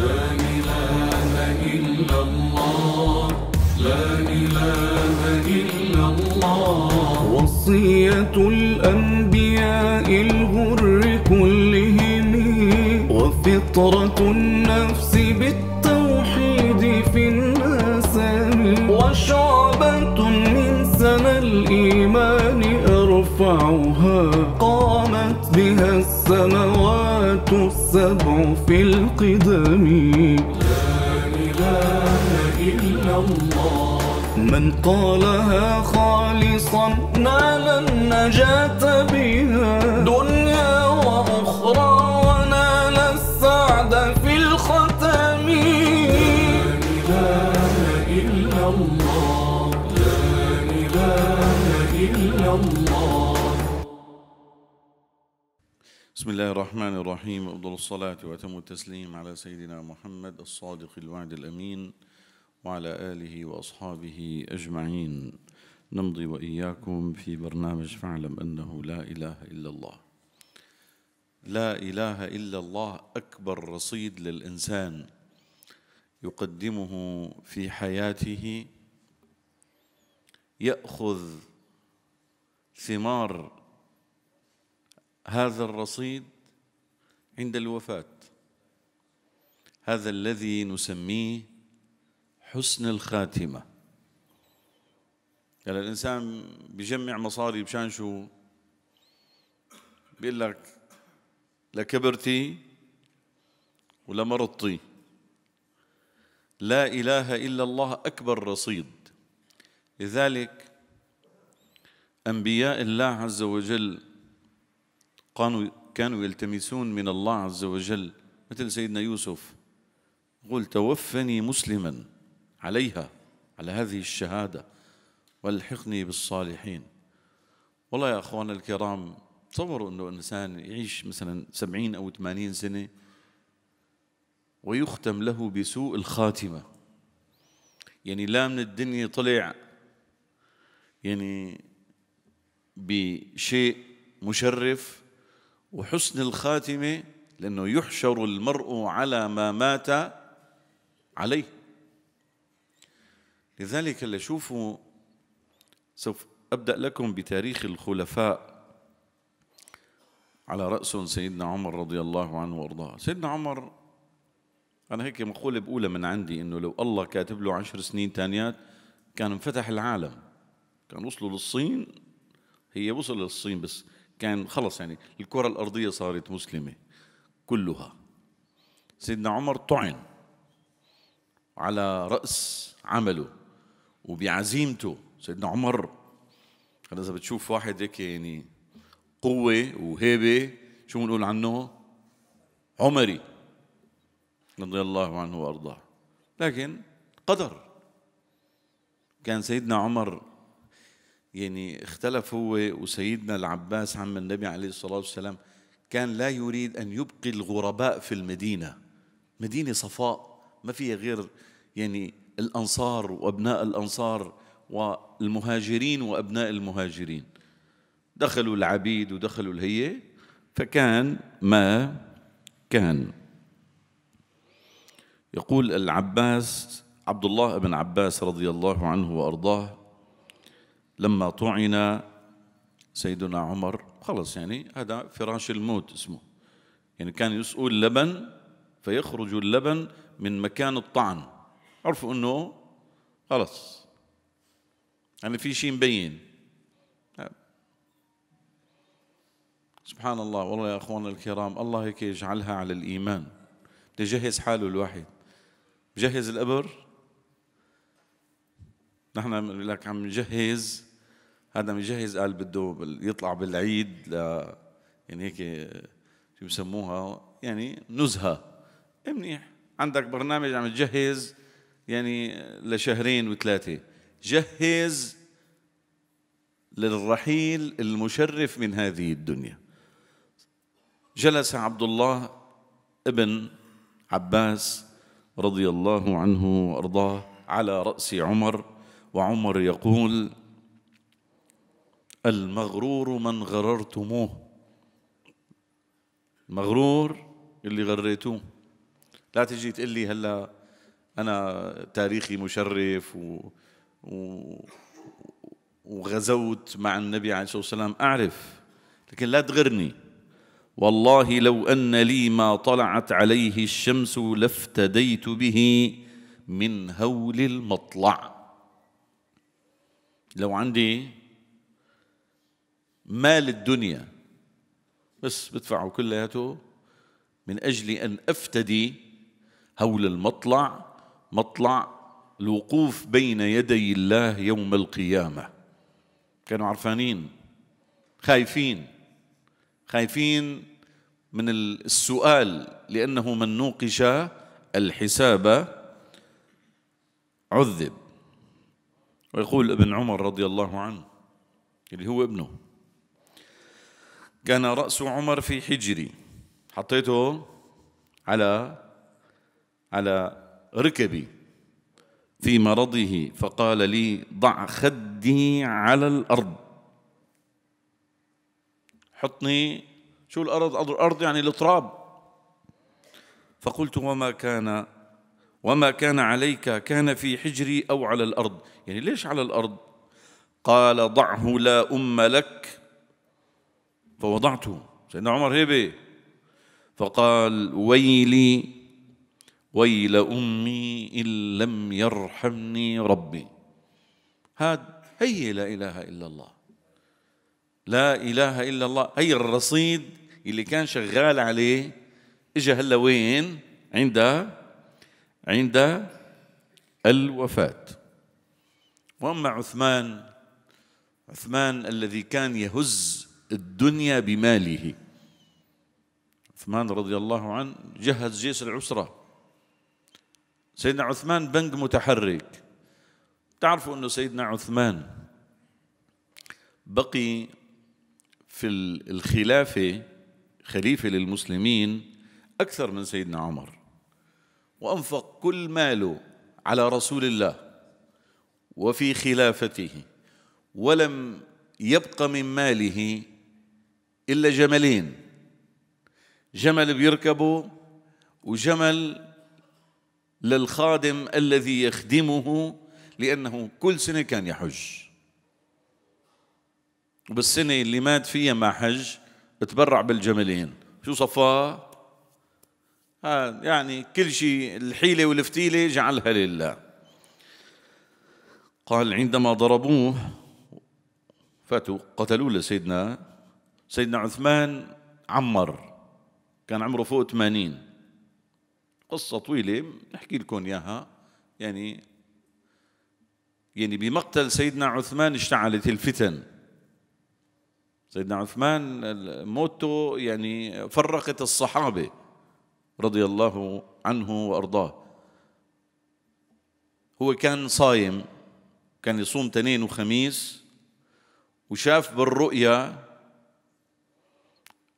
لا إله إلا الله لا إله إلا الله وصية الأنبياء الغر كلهم وفطرة النفس بالتوحيد في الناس وشعبة من سنى الإيمان أرفعها بها السماوات السبع في القدم لا إله إلا الله من قالها خالصا نال النجاة بها دنيا وأخرى ونال السعد في الختم لا إله إلا الله لا إله إلا الله بسم الله الرحمن الرحيم أفضل الصلاة وأتم التسليم على سيدنا محمد الصادق الوعد الأمين وعلى آله وأصحابه أجمعين نمضي وإياكم في برنامج فاعلم أنه لا إله إلا الله لا إله إلا الله أكبر رصيد للإنسان يقدمه في حياته يأخذ ثمار هذا الرصيد عند الوفاة هذا الذي نسميه حسن الخاتمة يعني الإنسان بجمع مصاري بشان شو بيقول لك لكبرتي ولمرضتي لا إله إلا الله أكبر رصيد لذلك أنبياء الله عز وجل كانوا كانوا يلتمسون من الله عز وجل مثل سيدنا يوسف قل توفني مسلما عليها على هذه الشهادة والحقني بالصالحين والله يا أخوانا الكرام تصوروا أنه إنسان يعيش مثلا سبعين أو ثمانين سنة ويختم له بسوء الخاتمة يعني لا من الدنيا طلع يعني بشيء مشرف وحسن الخاتمة لأنه يحشر المرء على ما مات عليه لذلك اللي شوفوا سوف أبدأ لكم بتاريخ الخلفاء على رأسهم سيدنا عمر رضي الله عنه وأرضاه سيدنا عمر أنا هيك مقولة بقولها من عندي إنه لو الله كاتب له عشر سنين تانيات كان انفتح العالم كان وصلوا للصين هي وصل للصين بس كان خلص يعني الكرة الأرضية صارت مسلمة كلها سيدنا عمر طعن على رأس عمله وبعزيمته سيدنا عمر هلا إذا بتشوف واحد هيك يعني قوة وهيبة شو بنقول عنه؟ عمري رضي الله عنه وأرضاه لكن قدر كان سيدنا عمر يعني اختلف هو وسيدنا العباس عم النبي عليه الصلاة والسلام كان لا يريد أن يبقي الغرباء في المدينة مدينة صفاء ما فيها غير يعني الأنصار وأبناء الأنصار والمهاجرين وأبناء المهاجرين دخلوا العبيد ودخلوا الهية فكان ما كان يقول العباس عبد الله بن عباس رضي الله عنه وأرضاه لما طعن سيدنا عمر خلص يعني هذا فراش الموت اسمه يعني كان يسقوا اللبن فيخرج اللبن من مكان الطعن عرفوا انه خلص يعني في شيء مبين سبحان الله والله يا اخواننا الكرام الله هيك يجعلها على الايمان بده يجهز حاله الواحد بجهز القبر نحن بنقول لك عم نجهز هذا مجهز قال بده يطلع بالعيد ل يعني هيك شو بسموها يعني نزهه إيه منيح عندك برنامج عم تجهز يعني لشهرين وثلاثه جهز للرحيل المشرف من هذه الدنيا جلس عبد الله ابن عباس رضي الله عنه وارضاه على راس عمر وعمر يقول المغرور من غررتموه مغرور اللي غريتوه لا تجي تقول لي هلا انا تاريخي مشرف و, و وغزوت مع النبي عليه الصلاه والسلام اعرف لكن لا تغرني والله لو ان لي ما طلعت عليه الشمس لافتديت به من هول المطلع لو عندي مال الدنيا بس بدفعه كلياته من أجل أن أفتدي هول المطلع مطلع الوقوف بين يدي الله يوم القيامة كانوا عرفانين خايفين خايفين من السؤال لأنه من نوقش الحساب عذب ويقول ابن عمر رضي الله عنه اللي هو ابنه كان رأس عمر في حجري حطيته على على ركبي في مرضه فقال لي ضع خدي على الأرض حطني شو الأرض الأرض يعني التراب فقلت وما كان وما كان عليك كان في حجري أو على الأرض يعني ليش على الأرض قال ضعه لا أم لك فوضعته سيدنا عمر هبه فقال ويلي ويل أمي إن لم يرحمني ربي هاد هي لا إله إلا الله لا إله إلا الله هي الرصيد اللي كان شغال عليه إجا هلا وين عند عند الوفاة وأما عثمان عثمان الذي كان يهز الدنيا بماله عثمان رضي الله عنه جهز جيش العسرة سيدنا عثمان بنك متحرك تعرفوا أنه سيدنا عثمان بقي في الخلافة خليفة للمسلمين أكثر من سيدنا عمر وأنفق كل ماله على رسول الله وفي خلافته ولم يبق من ماله إلا جملين جمل بيركبه وجمل للخادم الذي يخدمه لأنه كل سنة كان يحج وبالسنة اللي مات فيها ما حج تبرع بالجملين شو صفاه يعني كل شيء الحيلة والفتيلة جعلها لله قال عندما ضربوه فاتوا قتلوا لسيدنا سيدنا عثمان عمر كان عمره فوق 80 قصة طويلة نحكي لكم إياها يعني يعني بمقتل سيدنا عثمان اشتعلت الفتن سيدنا عثمان موته يعني فرقت الصحابة رضي الله عنه وأرضاه هو كان صايم كان يصوم تنين وخميس وشاف بالرؤيا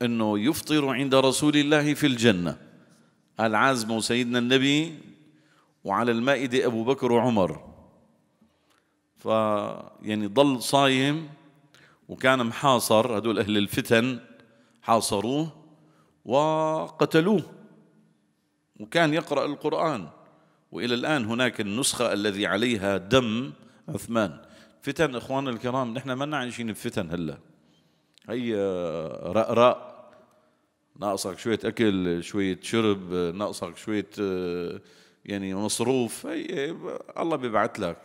أنه يفطر عند رسول الله في الجنة قال عازمه سيدنا النبي وعلى المائدة أبو بكر وعمر ف يعني ضل صايم وكان محاصر هدول أهل الفتن حاصروه وقتلوه وكان يقرأ القرآن وإلى الآن هناك النسخة الذي عليها دم عثمان فتن اخواننا الكرام نحن ما عايشين بفتن هلا هي رأراء ناقصك شوية أكل شوية شرب ناقصك شوية آه، يعني مصروف هي الله بيبعث لك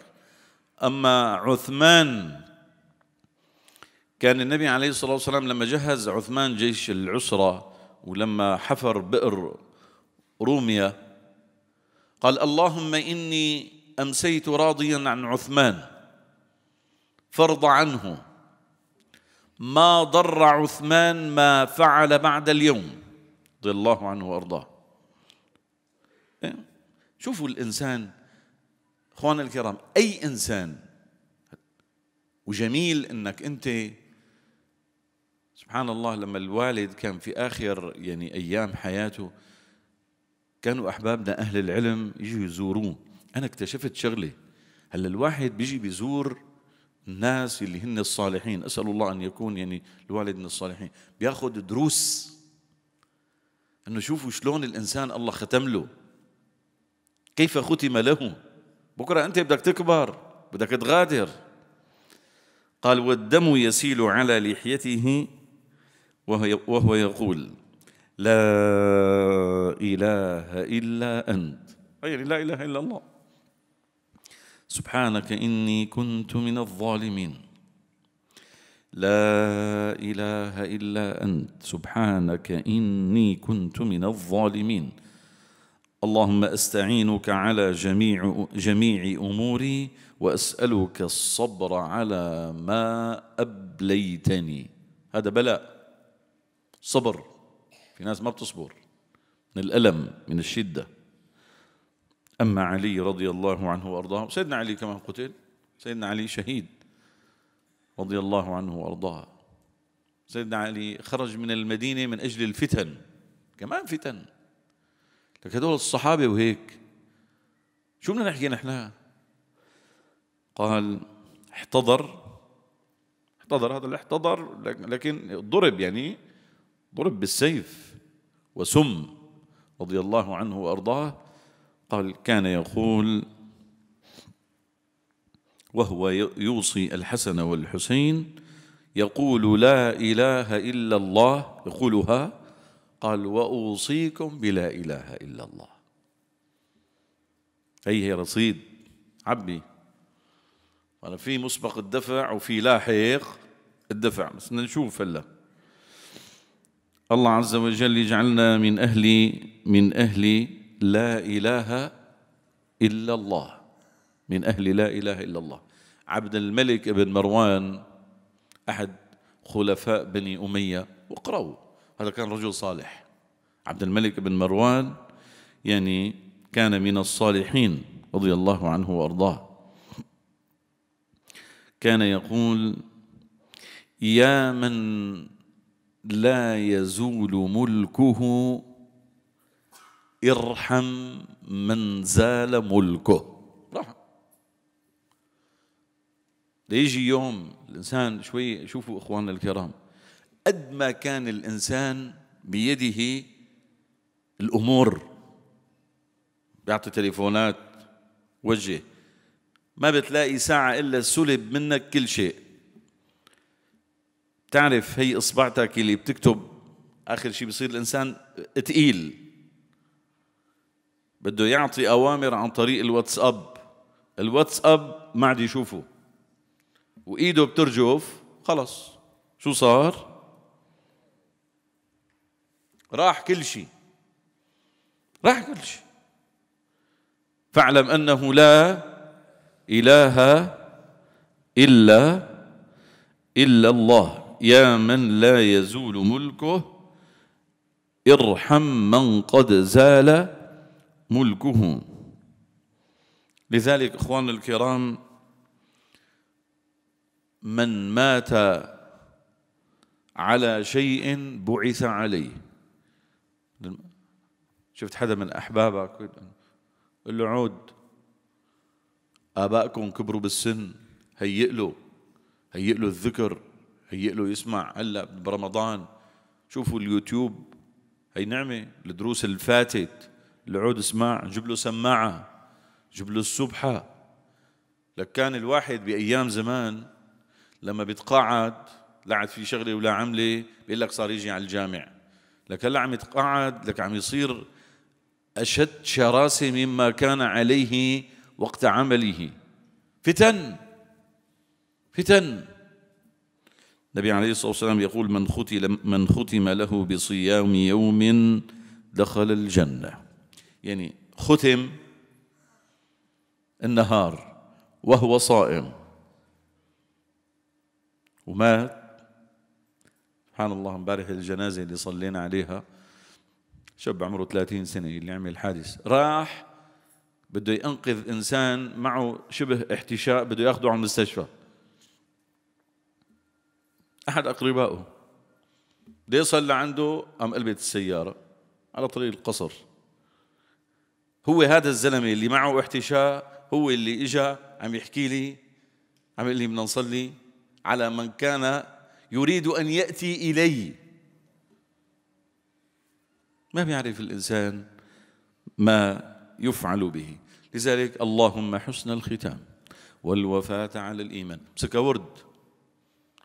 أما عثمان كان النبي عليه الصلاة والسلام لما جهز عثمان جيش العسرة ولما حفر بئر روميا قال اللهم إني أمسيت راضيا عن عثمان فارض عنه ما ضر عثمان ما فعل بعد اليوم رضي الله عنه وارضاه إيه؟ شوفوا الانسان اخواننا الكرام اي انسان وجميل انك انت سبحان الله لما الوالد كان في اخر يعني ايام حياته كانوا احبابنا اهل العلم يجوا يزوروه انا اكتشفت شغله هلا الواحد بيجي بيزور الناس اللي هن الصالحين أسأل الله أن يكون يعني الوالد من الصالحين بياخذ دروس أنه شوفوا شلون الإنسان الله ختم له كيف ختم له بكرة أنت بدك تكبر بدك تغادر قال والدم يسيل على لحيته وهو يقول لا إله إلا أنت أي لا إله إلا الله سبحانك إني كنت من الظالمين لا إله إلا أنت سبحانك إني كنت من الظالمين اللهم استعينك على جميع جميع اموري واسالك الصبر على ما ابليتني هذا بلاء صبر في ناس ما بتصبر من الالم من الشده أما علي رضي الله عنه وأرضاه سيدنا علي كما قتل سيدنا علي شهيد رضي الله عنه وأرضاه سيدنا علي خرج من المدينة من أجل الفتن كمان فتن لك هدول الصحابة وهيك شو بدنا نحكي نحن قال احتضر احتضر هذا اللي احتضر لكن ضرب يعني ضرب بالسيف وسم رضي الله عنه وأرضاه قال كان يقول وهو يوصي الحسن والحسين يقول لا إله إلا الله يقولها قال وأوصيكم بلا إله إلا الله هي رصيد عبي أنا في مسبق الدفع وفي لاحق الدفع بس نشوف هلا الله عز وجل يجعلنا من أهل من أهل لا إله إلا الله من أهل لا إله إلا الله عبد الملك بن مروان أحد خلفاء بني أمية وقرأوا هذا كان رجل صالح عبد الملك بن مروان يعني كان من الصالحين رضي الله عنه وأرضاه كان يقول يا من لا يزول ملكه ارحم من زال ملكه رحم ليجي يوم الإنسان شوي شوفوا إخواننا الكرام قد ما كان الإنسان بيده الأمور بيعطي تليفونات وجه ما بتلاقي ساعة إلا سلب منك كل شيء بتعرف هي إصبعتك اللي بتكتب آخر شيء بصير الإنسان تقيل بده يعطي أوامر عن طريق الواتساب الواتساب ما عاد يشوفه وإيده بترجف خلص شو صار راح كل شيء راح كل شيء فاعلم أنه لا إله إلا إلا الله يا من لا يزول ملكه ارحم من قد زال ملكه لذلك اخواننا الكرام من مات على شيء بعث عليه شفت حدا من احبابك قل له عود ابائكم كبروا بالسن هيئ له هيئ له الذكر هيئ له يسمع هلا برمضان شوفوا اليوتيوب هي نعمه الدروس اللي فاتت لعود اسمع جيب له سماعة جيب له السبحة لك كان الواحد بأيام زمان لما بيتقاعد لعد في شغلة ولا عملة بيقول لك صار يجي على الجامع لك هلا عم يتقاعد لك عم يصير أشد شراسة مما كان عليه وقت عمله فتن فتن النبي عليه الصلاة والسلام يقول من ختم, من ختم له بصيام يوم دخل الجنة يعني ختم النهار وهو صائم ومات سبحان الله امبارح الجنازة اللي صلينا عليها شاب عمره 30 سنة اللي عمل الحادث راح بده ينقذ إنسان معه شبه احتشاء بده ياخذه على المستشفى أحد أقربائه بده يصل لعنده قام قلبت السيارة على طريق القصر هو هذا الزلمة اللي معه احتشاء هو اللي إجا عم يحكي لي عم يقول لي بدنا نصلي على من كان يريد أن يأتي إلي ما بيعرف الإنسان ما يفعل به لذلك اللهم حسن الختام والوفاة على الإيمان امسكها ورد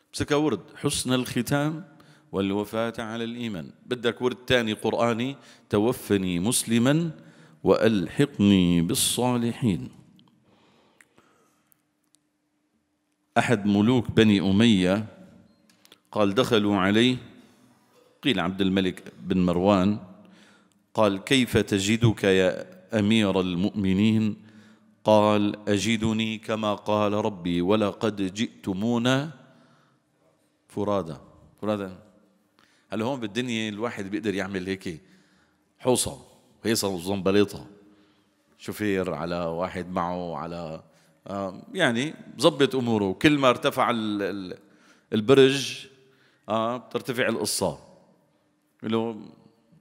امسكها ورد حسن الختام والوفاة على الإيمان بدك ورد ثاني قرآني توفني مسلماً والحقني بالصالحين احد ملوك بني اميه قال دخلوا عليه قيل عبد الملك بن مروان قال كيف تجدك يا امير المؤمنين قال اجدني كما قال ربي ولقد جئتمونا فرادا فرادا هلا هون بالدنيا الواحد بيقدر يعمل هيك حوصه وهيصة زنبليطة شوفير على واحد معه على يعني ظبط اموره كل ما ارتفع البرج اه بترتفع القصه له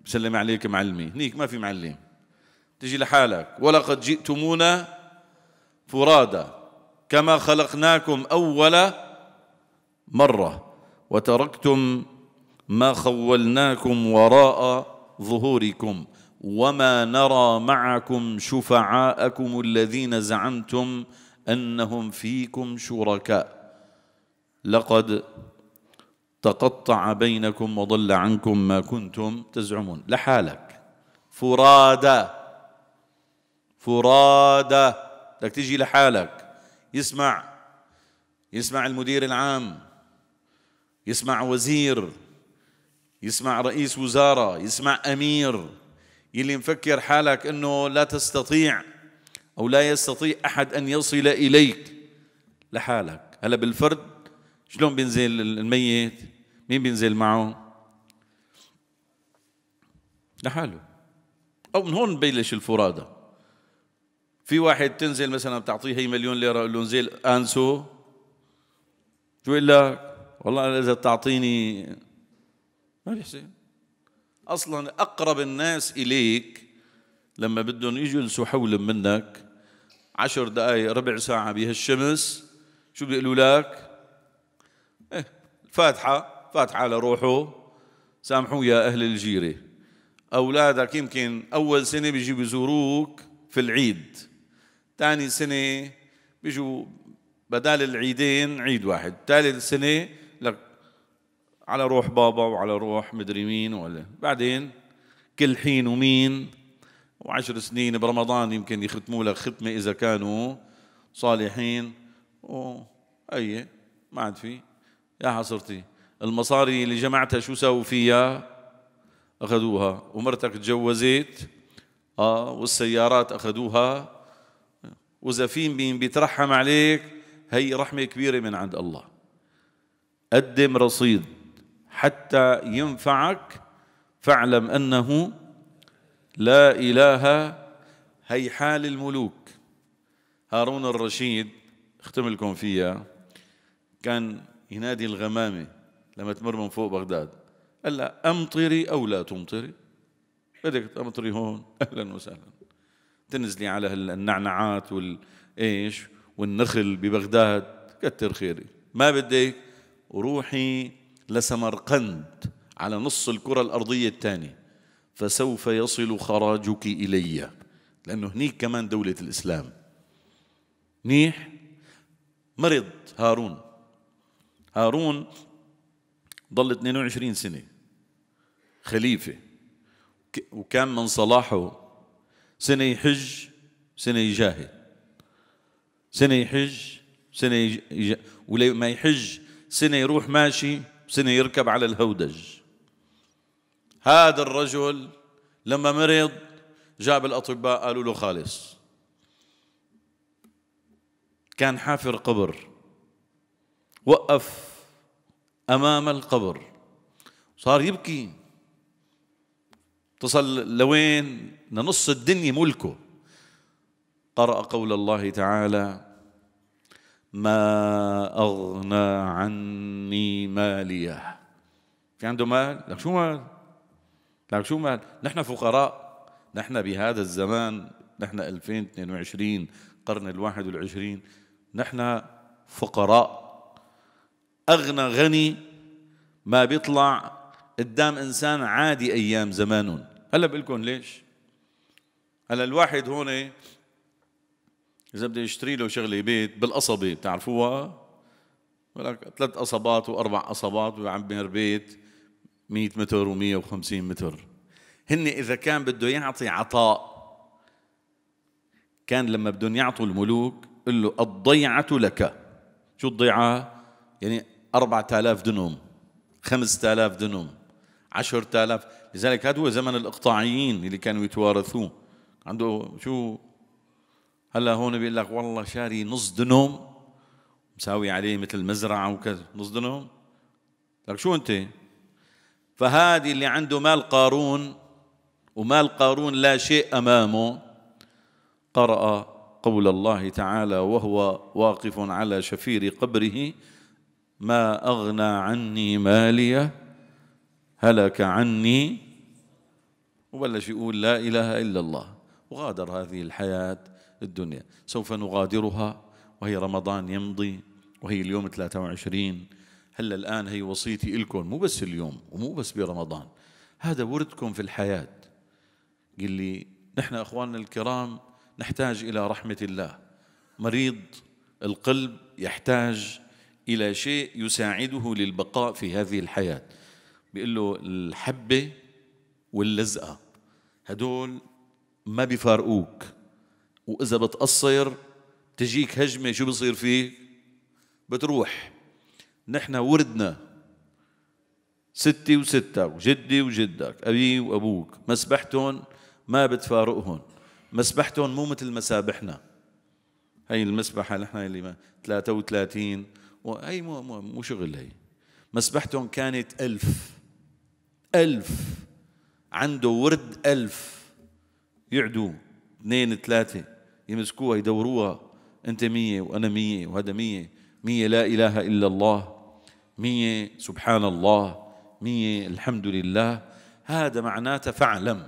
بسلم عليك معلمي هنيك ما في معلم تجي لحالك ولقد جئتمونا فرادى كما خلقناكم اول مره وتركتم ما خولناكم وراء ظهوركم وما نرى معكم شفعاءكم الذين زعمتم انهم فيكم شركاء لقد تقطع بينكم وضل عنكم ما كنتم تزعمون لحالك فرادى فرادى بدك تيجي لحالك يسمع يسمع المدير العام يسمع وزير يسمع رئيس وزاره يسمع امير يلي مفكر حالك انه لا تستطيع او لا يستطيع احد ان يصل اليك لحالك هلا بالفرد شلون بينزل الميت مين بينزل معه لحاله او من هون ببلش الفرادى في واحد تنزل مثلا بتعطيه هي مليون ليره قول له انزل انسو شو يقول لك والله اذا بتعطيني ما بيحسن أصلا أقرب الناس إليك لما بدهم يجلسوا حول منك عشر دقايق ربع ساعة بهالشمس شو بيقولوا لك إيه الفاتحة فاتحة لروحه سامحوا يا أهل الجيرة أولادك يمكن أول سنة بيجي بيزوروك في العيد ثاني سنة بيجوا بدال العيدين عيد واحد ثالث سنة على روح بابا وعلى روح مدري مين ولا بعدين كل حين ومين وعشر سنين برمضان يمكن يختموا لك ختمة إذا كانوا صالحين أي ما عاد في يا حصرتي المصاري اللي جمعتها شو سووا فيها أخذوها ومرتك تجوزت آه والسيارات أخذوها وإذا في مين بيترحم عليك هي رحمة كبيرة من عند الله قدم رصيد حتى ينفعك فاعلم انه لا اله هي حال الملوك هارون الرشيد اختم لكم فيها كان ينادي الغمامه لما تمر من فوق بغداد قال لها امطري او لا تمطري بدك تمطري هون اهلا وسهلا تنزلي على النعنعات والايش والنخل ببغداد كتر خيري ما بدك وروحي لسمرقند على نص الكرة الأرضية الثانية فسوف يصل خراجك إلي لأنه هنيك كمان دولة الإسلام منيح مرض هارون هارون ضل 22 سنة خليفة وكان من صلاحه سنة يحج سنة يجاهد سنة يحج سنة يج... ولما يحج سنة يروح ماشي سنة يركب على الهودج هذا الرجل لما مرض جاب الأطباء قالوا له خالص كان حافر قبر وقف أمام القبر صار يبكي تصل لوين لنص الدنيا ملكه قرأ قول الله تعالى ما أغنى عني ماليه في عنده مال لك شو مال لك شو مال نحن فقراء نحن بهذا الزمان نحن 2022 قرن الواحد والعشرين نحن فقراء أغنى غني ما بيطلع قدام إنسان عادي أيام زمانهم هلا بقول لكم ليش هلا الواحد هون إذا بده يشتري له شغلة بيت بالقصبة بتعرفوها ولك ثلاث قصبات وأربع قصبات ويعمر بيت 100 متر و150 متر هن إذا كان بده يعطي عطاء كان لما بدهم يعطوا الملوك قال له الضيعة لك شو الضيعة؟ يعني 4000 دنم 5000 دنم 10000 لذلك هذا هو زمن الإقطاعيين اللي كانوا يتوارثوه عنده شو هلا هون بيقول لك والله شاري نص دنم مساوي عليه مثل مزرعه وكذا نص دنم لك شو انت فهذه اللي عنده مال قارون ومال قارون لا شيء امامه قرأ قول الله تعالى وهو واقف على شفير قبره ما أغنى عني مالية هلك عني وبلش يقول لا إله إلا الله وغادر هذه الحياة الدنيا سوف نغادرها وهي رمضان يمضي وهي اليوم 23 هلا الآن هي وصيتي إلكم مو بس اليوم ومو بس برمضان هذا وردكم في الحياة قل لي نحن أخواننا الكرام نحتاج إلى رحمة الله مريض القلب يحتاج إلى شيء يساعده للبقاء في هذه الحياة بيقول له الحبة واللزقة هدول ما بيفارقوك وإذا بتقصر تجيك هجمة شو بصير فيك بتروح نحن وردنا ستي وستك وجدي وجدك أبي وأبوك مسبحتهم ما بتفارقهم مسبحتهم مو مثل مسابحنا هي المسبحة نحن اللي 33 وهي مو, مو, مو شغل هي مسبحتهم كانت ألف ألف عنده ورد ألف يعدوا اثنين ثلاثة يمسكوها يدوروها أنت مية وأنا مية وهذا مية مية لا إله إلا الله مية سبحان الله مية الحمد لله هذا معناته فاعلم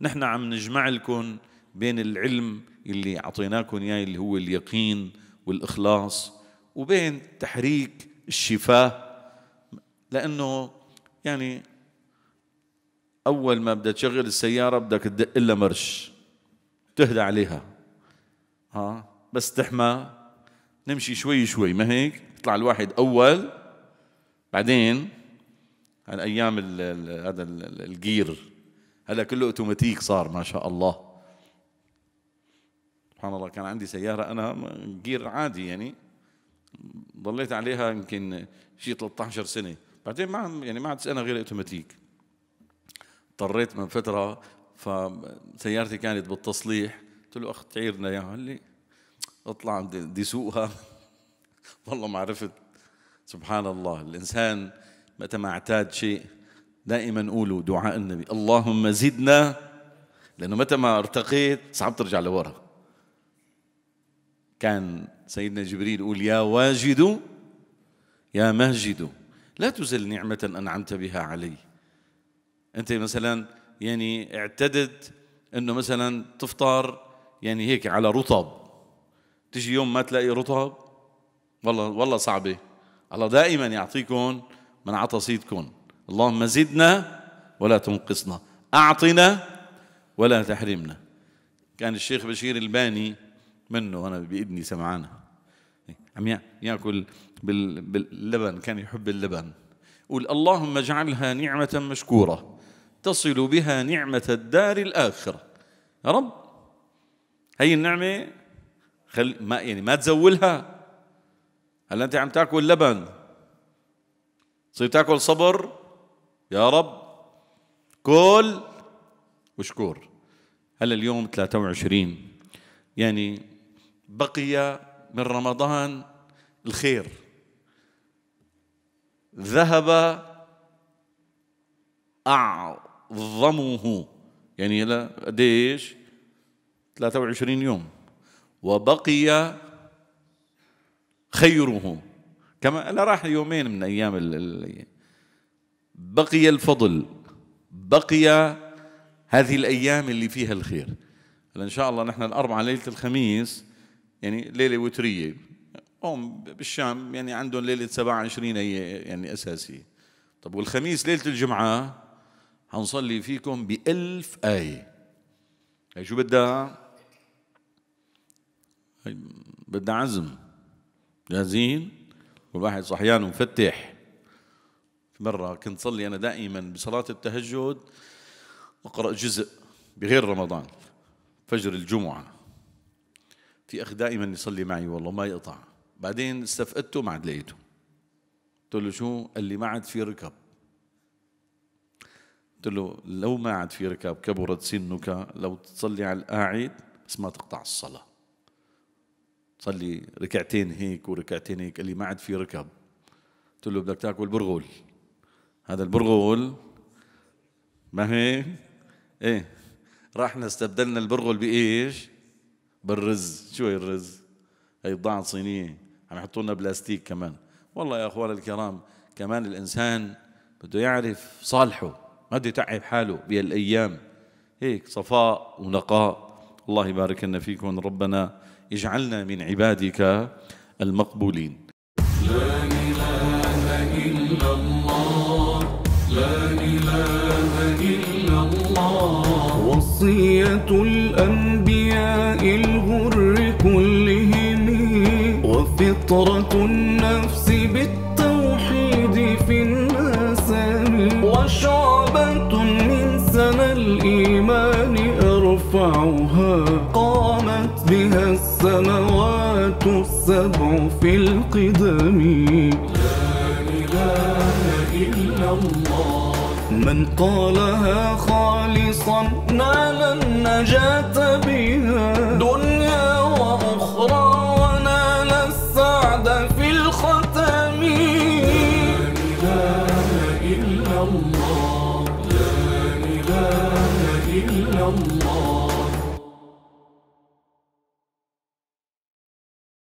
نحن عم نجمع لكم بين العلم اللي أعطيناكم إياه اللي هو اليقين والإخلاص وبين تحريك الشفاه لأنه يعني أول ما بدها تشغل السيارة بدك تدق لها مرش تهدى عليها ها بس تحمى نمشي شوي شوي ما هيك يطلع الواحد اول بعدين على ايام هذا الجير هلا كله اوتوماتيك صار ما شاء الله سبحان الله كان عندي سياره انا جير عادي يعني ضليت عليها يمكن شيء 13 سنه بعدين ما يعني ما عاد انا غير اوتوماتيك اضطريت من فتره فسيارتي كانت بالتصليح قلت له اخ تعيرنا اياها قال لي اطلع بدي سوقها والله ما عرفت سبحان الله الانسان متى ما اعتاد شيء دائما قولوا دعاء النبي اللهم زدنا لانه متى ما ارتقيت صعب ترجع لورا كان سيدنا جبريل يقول يا واجد يا ماجد لا تزل نعمة أنعمت بها علي أنت مثلا يعني اعتدت أنه مثلا تفطر يعني هيك على رطب تجي يوم ما تلاقي رطب والله والله صعبه الله دائما يعطيكم من عطى صيدكم اللهم زدنا ولا تنقصنا أعطنا ولا تحرمنا كان الشيخ بشير الباني منه أنا بإذني سمعانا عم يأكل باللبن كان يحب اللبن قول اللهم اجعلها نعمة مشكورة تصل بها نعمة الدار الآخرة يا رب هي النعمة خل ما يعني ما تزولها هلا أنت عم تاكل لبن تصير تاكل صبر يا رب كل وشكور هلا اليوم 23 يعني بقي من رمضان الخير ذهب أعظمه يعني هلا قديش 23 يوم وبقي خيره كما لا راح يومين من ايام بقي الفضل بقي هذه الايام اللي فيها الخير ان شاء الله نحن الاربعاء ليله الخميس يعني ليله وتريه هم بالشام يعني عندهم ليله 27 هي يعني اساسيه طب والخميس ليله الجمعه حنصلي فيكم بألف آية هي شو بدها؟ هي بدها عزم جاهزين والواحد صحيان ومفتح مرة كنت صلي أنا دائما بصلاة التهجد أقرأ جزء بغير رمضان فجر الجمعة في أخ دائما يصلي معي والله ما يقطع بعدين استفقدته ما عاد لقيته قلت له شو؟ قال لي ما عاد في ركب قلت له لو ما عاد في ركاب كبرت سنك لو تصلي على القاعد بس ما تقطع الصلاة صلي ركعتين هيك وركعتين هيك قال لي ما عاد في ركب قلت له بدك تاكل برغول هذا البرغول ما هي ايه رحنا استبدلنا البرغل بايش بالرز شو هي الرز هي بضاعة صينية عم يحطوا لنا بلاستيك كمان والله يا اخوان الكرام كمان الانسان بده يعرف صالحه ما بده يتعب حاله بهالايام هيك صفاء ونقاء الله يبارك لنا فيكم ربنا اجعلنا من عبادك المقبولين لا اله الا الله لا اله الا الله وصيه الانبياء الغر كلهم وفطره النفس بالتقوى يرفعها قامت بها السماوات السبع في القدم لا إله إلا الله من قالها خالصا نال النجاة بها دنيا